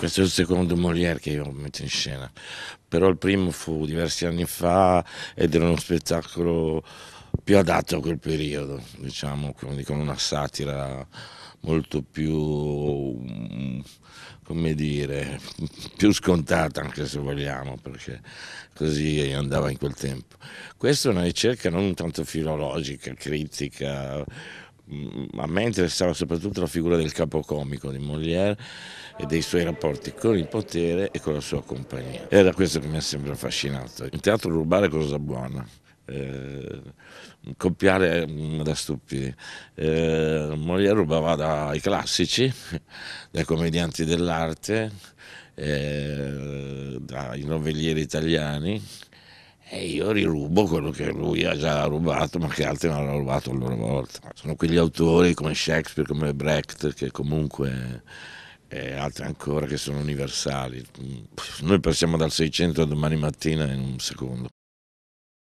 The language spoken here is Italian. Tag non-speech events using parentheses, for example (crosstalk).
Questo è il secondo Molière che io metto in scena, però il primo fu diversi anni fa ed era uno spettacolo più adatto a quel periodo, diciamo, quindi con una satira molto più, come dire, più scontata anche se vogliamo, perché così andava in quel tempo. Questa è una ricerca non tanto filologica, critica, a me interessava soprattutto la figura del capocomico di Molière e dei suoi rapporti con il potere e con la sua compagnia. Era questo che mi ha sempre affascinato. Il teatro rubare è cosa buona. Eh, copiare mm, da stupidi. Eh, Molière rubava dai classici, (laughs) dai commedianti dell'arte, eh, dai novellieri italiani, e io rirubo quello che lui ha già rubato, ma che altri non hanno rubato a loro volta. Sono quegli autori come Shakespeare, come Brecht, che comunque e altri ancora che sono universali. Noi passiamo dal 600 a domani mattina in un secondo.